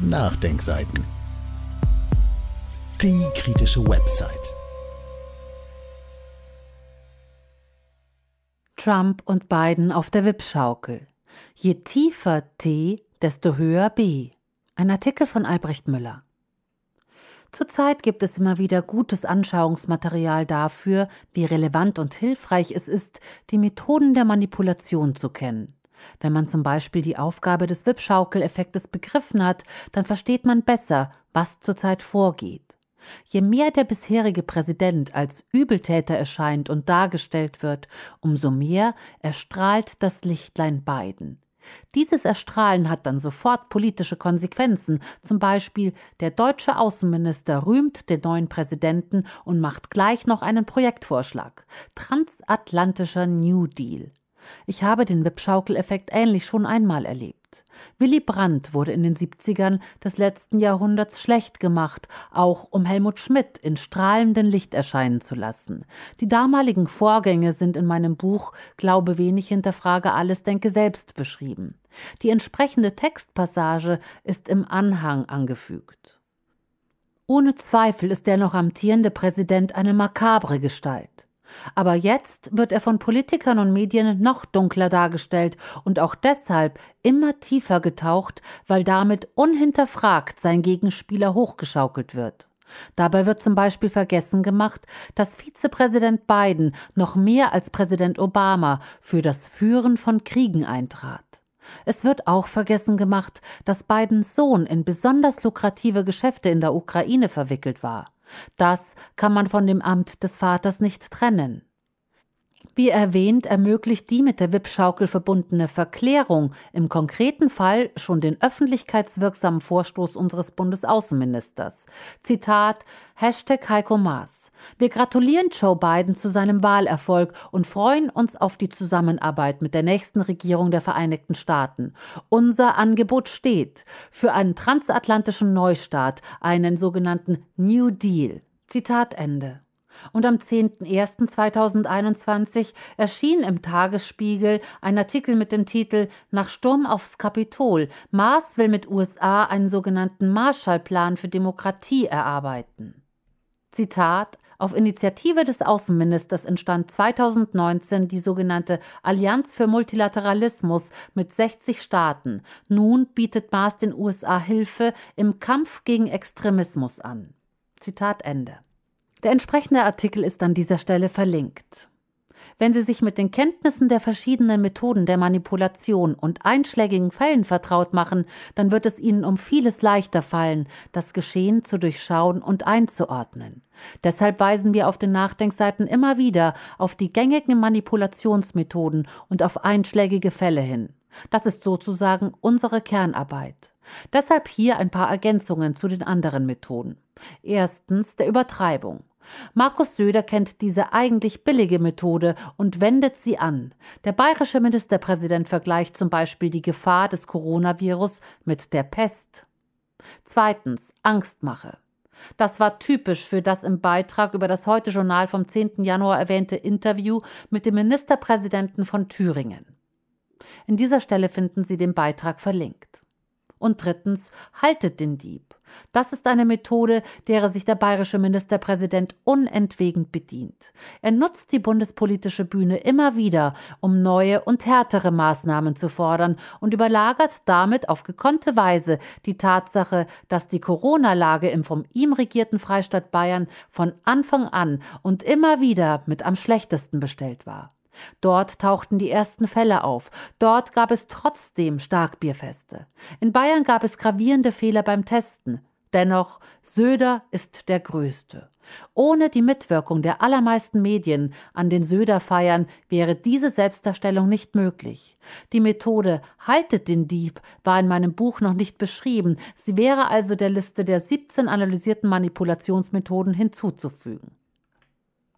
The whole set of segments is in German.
Nachdenkseiten. Die kritische Website. Trump und Biden auf der Wippschaukel. Je tiefer T, desto höher B. Ein Artikel von Albrecht Müller. Zurzeit gibt es immer wieder gutes Anschauungsmaterial dafür, wie relevant und hilfreich es ist, die Methoden der Manipulation zu kennen. Wenn man zum Beispiel die Aufgabe des Wippschaukeleffektes begriffen hat, dann versteht man besser, was zurzeit vorgeht. Je mehr der bisherige Präsident als Übeltäter erscheint und dargestellt wird, umso mehr erstrahlt das Lichtlein Biden. Dieses Erstrahlen hat dann sofort politische Konsequenzen. Zum Beispiel der deutsche Außenminister rühmt den neuen Präsidenten und macht gleich noch einen Projektvorschlag. Transatlantischer New Deal. Ich habe den webschaukel ähnlich schon einmal erlebt. Willy Brandt wurde in den 70ern des letzten Jahrhunderts schlecht gemacht, auch um Helmut Schmidt in strahlendem Licht erscheinen zu lassen. Die damaligen Vorgänge sind in meinem Buch Glaube wenig, hinterfrage alles, denke selbst beschrieben. Die entsprechende Textpassage ist im Anhang angefügt. Ohne Zweifel ist der noch amtierende Präsident eine makabre Gestalt. Aber jetzt wird er von Politikern und Medien noch dunkler dargestellt und auch deshalb immer tiefer getaucht, weil damit unhinterfragt sein Gegenspieler hochgeschaukelt wird. Dabei wird zum Beispiel vergessen gemacht, dass Vizepräsident Biden noch mehr als Präsident Obama für das Führen von Kriegen eintrat. Es wird auch vergessen gemacht, dass Bidens Sohn in besonders lukrative Geschäfte in der Ukraine verwickelt war. Das kann man von dem Amt des Vaters nicht trennen. Wie erwähnt, ermöglicht die mit der WIP-Schaukel verbundene Verklärung im konkreten Fall schon den öffentlichkeitswirksamen Vorstoß unseres Bundesaußenministers. Zitat Hashtag Heiko Maas. Wir gratulieren Joe Biden zu seinem Wahlerfolg und freuen uns auf die Zusammenarbeit mit der nächsten Regierung der Vereinigten Staaten. Unser Angebot steht für einen transatlantischen Neustart, einen sogenannten New Deal. Zitat Ende. Und am 10.01.2021 erschien im Tagesspiegel ein Artikel mit dem Titel Nach Sturm aufs Kapitol. Mars will mit USA einen sogenannten Marshallplan für Demokratie erarbeiten. Zitat auf Initiative des Außenministers entstand 2019 die sogenannte Allianz für Multilateralismus mit 60 Staaten. Nun bietet Maas den USA Hilfe im Kampf gegen Extremismus an. Zitat Ende. Der entsprechende Artikel ist an dieser Stelle verlinkt. Wenn Sie sich mit den Kenntnissen der verschiedenen Methoden der Manipulation und einschlägigen Fällen vertraut machen, dann wird es Ihnen um vieles leichter fallen, das Geschehen zu durchschauen und einzuordnen. Deshalb weisen wir auf den Nachdenkseiten immer wieder auf die gängigen Manipulationsmethoden und auf einschlägige Fälle hin. Das ist sozusagen unsere Kernarbeit. Deshalb hier ein paar Ergänzungen zu den anderen Methoden. Erstens der Übertreibung. Markus Söder kennt diese eigentlich billige Methode und wendet sie an. Der bayerische Ministerpräsident vergleicht zum Beispiel die Gefahr des Coronavirus mit der Pest. Zweitens Angstmache. Das war typisch für das im Beitrag über das Heute Journal vom 10. Januar erwähnte Interview mit dem Ministerpräsidenten von Thüringen. In dieser Stelle finden Sie den Beitrag verlinkt. Und drittens, haltet den Dieb. Das ist eine Methode, derer sich der bayerische Ministerpräsident unentwegend bedient. Er nutzt die bundespolitische Bühne immer wieder, um neue und härtere Maßnahmen zu fordern und überlagert damit auf gekonnte Weise die Tatsache, dass die Corona-Lage im vom ihm regierten Freistaat Bayern von Anfang an und immer wieder mit am schlechtesten bestellt war. Dort tauchten die ersten Fälle auf. Dort gab es trotzdem Starkbierfeste. In Bayern gab es gravierende Fehler beim Testen. Dennoch, Söder ist der Größte. Ohne die Mitwirkung der allermeisten Medien an den Söder-Feiern wäre diese Selbstdarstellung nicht möglich. Die Methode Haltet den Dieb war in meinem Buch noch nicht beschrieben. Sie wäre also der Liste der 17 analysierten Manipulationsmethoden hinzuzufügen.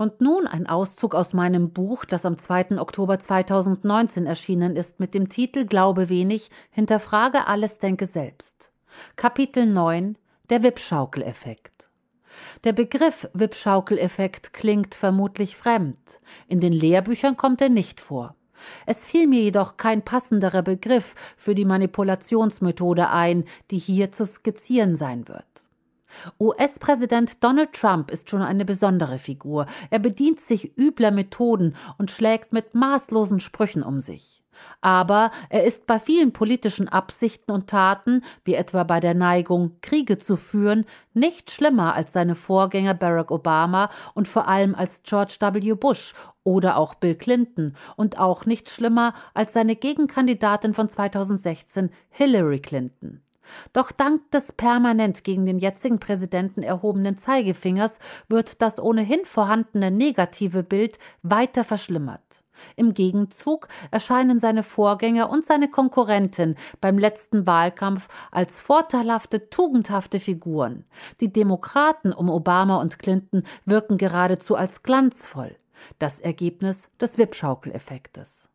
Und nun ein Auszug aus meinem Buch, das am 2. Oktober 2019 erschienen ist, mit dem Titel Glaube wenig, hinterfrage alles, denke selbst. Kapitel 9 Der wippschaukel Der Begriff wippschaukel klingt vermutlich fremd. In den Lehrbüchern kommt er nicht vor. Es fiel mir jedoch kein passenderer Begriff für die Manipulationsmethode ein, die hier zu skizzieren sein wird. US-Präsident Donald Trump ist schon eine besondere Figur. Er bedient sich übler Methoden und schlägt mit maßlosen Sprüchen um sich. Aber er ist bei vielen politischen Absichten und Taten, wie etwa bei der Neigung, Kriege zu führen, nicht schlimmer als seine Vorgänger Barack Obama und vor allem als George W. Bush oder auch Bill Clinton und auch nicht schlimmer als seine Gegenkandidatin von 2016 Hillary Clinton. Doch dank des permanent gegen den jetzigen Präsidenten erhobenen Zeigefingers wird das ohnehin vorhandene negative Bild weiter verschlimmert. Im Gegenzug erscheinen seine Vorgänger und seine Konkurrenten beim letzten Wahlkampf als vorteilhafte, tugendhafte Figuren. Die Demokraten um Obama und Clinton wirken geradezu als glanzvoll. Das Ergebnis des Wippschaukeleffektes.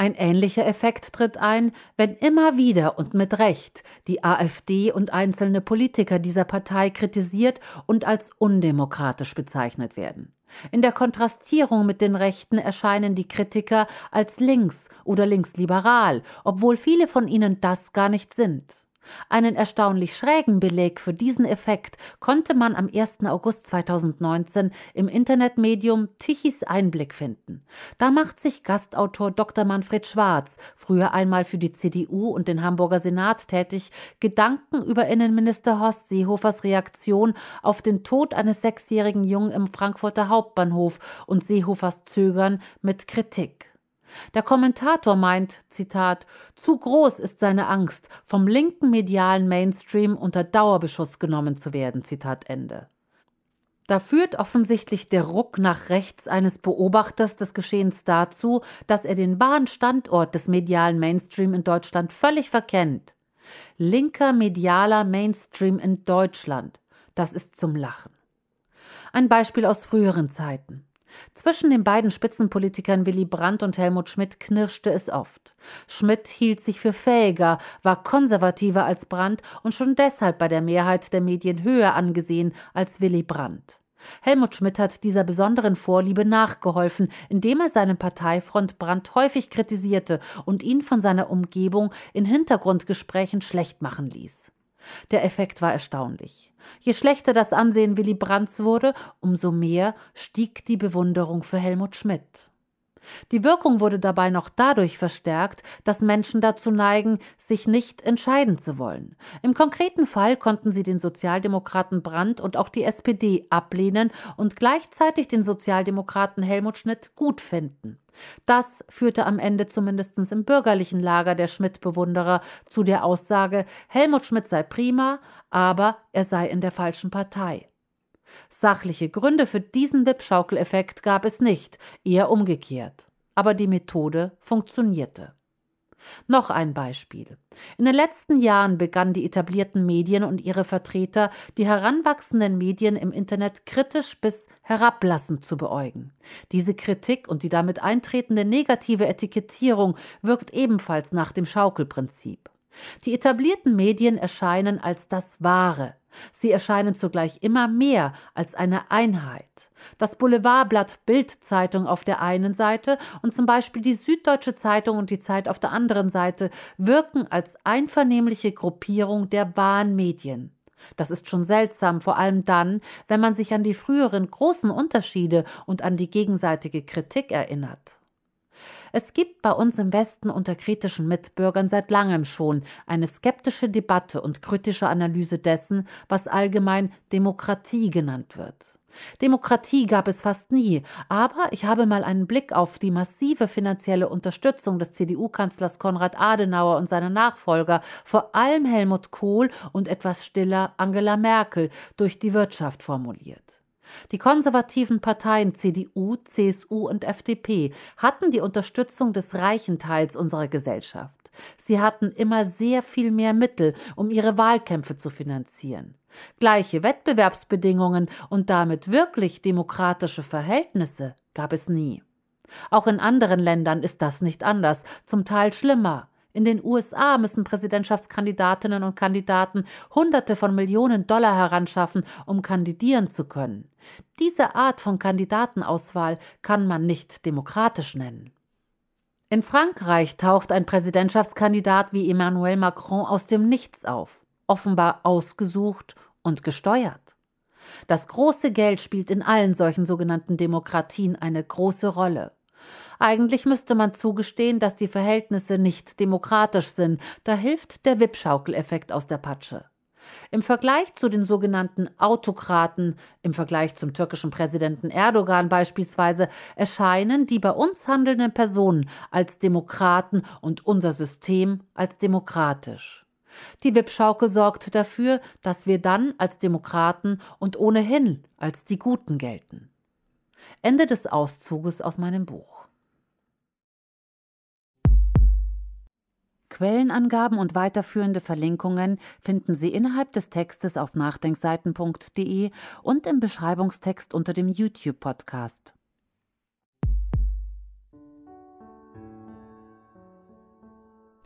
Ein ähnlicher Effekt tritt ein, wenn immer wieder und mit Recht die AfD und einzelne Politiker dieser Partei kritisiert und als undemokratisch bezeichnet werden. In der Kontrastierung mit den Rechten erscheinen die Kritiker als links oder linksliberal, obwohl viele von ihnen das gar nicht sind. Einen erstaunlich schrägen Beleg für diesen Effekt konnte man am 1. August 2019 im Internetmedium Tichys Einblick finden. Da macht sich Gastautor Dr. Manfred Schwarz, früher einmal für die CDU und den Hamburger Senat tätig, Gedanken über Innenminister Horst Seehofers Reaktion auf den Tod eines sechsjährigen Jungen im Frankfurter Hauptbahnhof und Seehofers Zögern mit Kritik. Der Kommentator meint, Zitat, zu groß ist seine Angst, vom linken medialen Mainstream unter Dauerbeschuss genommen zu werden, Zitat Ende. Da führt offensichtlich der Ruck nach rechts eines Beobachters des Geschehens dazu, dass er den wahren Standort des medialen Mainstream in Deutschland völlig verkennt. Linker medialer Mainstream in Deutschland. Das ist zum Lachen. Ein Beispiel aus früheren Zeiten. Zwischen den beiden Spitzenpolitikern Willy Brandt und Helmut Schmidt knirschte es oft. Schmidt hielt sich für fähiger, war konservativer als Brandt und schon deshalb bei der Mehrheit der Medien höher angesehen als Willy Brandt. Helmut Schmidt hat dieser besonderen Vorliebe nachgeholfen, indem er seinen Parteifront Brandt häufig kritisierte und ihn von seiner Umgebung in Hintergrundgesprächen schlecht machen ließ. Der Effekt war erstaunlich. Je schlechter das Ansehen Willy Brandts wurde, umso mehr stieg die Bewunderung für Helmut Schmidt. Die Wirkung wurde dabei noch dadurch verstärkt, dass Menschen dazu neigen, sich nicht entscheiden zu wollen. Im konkreten Fall konnten sie den Sozialdemokraten Brandt und auch die SPD ablehnen und gleichzeitig den Sozialdemokraten Helmut Schmidt gut finden. Das führte am Ende zumindest im bürgerlichen Lager der Schmidt-Bewunderer zu der Aussage, Helmut Schmidt sei prima, aber er sei in der falschen Partei. Sachliche Gründe für diesen wippschaukel gab es nicht, eher umgekehrt. Aber die Methode funktionierte. Noch ein Beispiel. In den letzten Jahren begannen die etablierten Medien und ihre Vertreter, die heranwachsenden Medien im Internet kritisch bis herablassend zu beäugen. Diese Kritik und die damit eintretende negative Etikettierung wirkt ebenfalls nach dem Schaukelprinzip. Die etablierten Medien erscheinen als das Wahre. Sie erscheinen zugleich immer mehr als eine Einheit. Das Boulevardblatt Bildzeitung auf der einen Seite und zum Beispiel die Süddeutsche Zeitung und die Zeit auf der anderen Seite wirken als einvernehmliche Gruppierung der Wahnmedien. Das ist schon seltsam, vor allem dann, wenn man sich an die früheren großen Unterschiede und an die gegenseitige Kritik erinnert. Es gibt bei uns im Westen unter kritischen Mitbürgern seit langem schon eine skeptische Debatte und kritische Analyse dessen, was allgemein Demokratie genannt wird. Demokratie gab es fast nie, aber ich habe mal einen Blick auf die massive finanzielle Unterstützung des CDU-Kanzlers Konrad Adenauer und seiner Nachfolger, vor allem Helmut Kohl und etwas stiller Angela Merkel, durch die Wirtschaft formuliert. Die konservativen Parteien CDU, CSU und FDP hatten die Unterstützung des reichen Teils unserer Gesellschaft. Sie hatten immer sehr viel mehr Mittel, um ihre Wahlkämpfe zu finanzieren. Gleiche Wettbewerbsbedingungen und damit wirklich demokratische Verhältnisse gab es nie. Auch in anderen Ländern ist das nicht anders, zum Teil schlimmer. In den USA müssen Präsidentschaftskandidatinnen und Kandidaten Hunderte von Millionen Dollar heranschaffen, um kandidieren zu können. Diese Art von Kandidatenauswahl kann man nicht demokratisch nennen. In Frankreich taucht ein Präsidentschaftskandidat wie Emmanuel Macron aus dem Nichts auf, offenbar ausgesucht und gesteuert. Das große Geld spielt in allen solchen sogenannten Demokratien eine große Rolle. Eigentlich müsste man zugestehen, dass die Verhältnisse nicht demokratisch sind. Da hilft der Wippschaukeleffekt aus der Patsche. Im Vergleich zu den sogenannten Autokraten, im Vergleich zum türkischen Präsidenten Erdogan beispielsweise, erscheinen die bei uns handelnden Personen als Demokraten und unser System als demokratisch. Die Wippschaukel sorgt dafür, dass wir dann als Demokraten und ohnehin als die Guten gelten. Ende des Auszuges aus meinem Buch. Quellenangaben und weiterführende Verlinkungen finden Sie innerhalb des Textes auf nachdenkseiten.de und im Beschreibungstext unter dem YouTube-Podcast.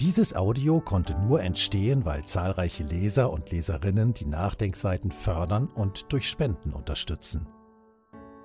Dieses Audio konnte nur entstehen, weil zahlreiche Leser und Leserinnen die Nachdenkseiten fördern und durch Spenden unterstützen.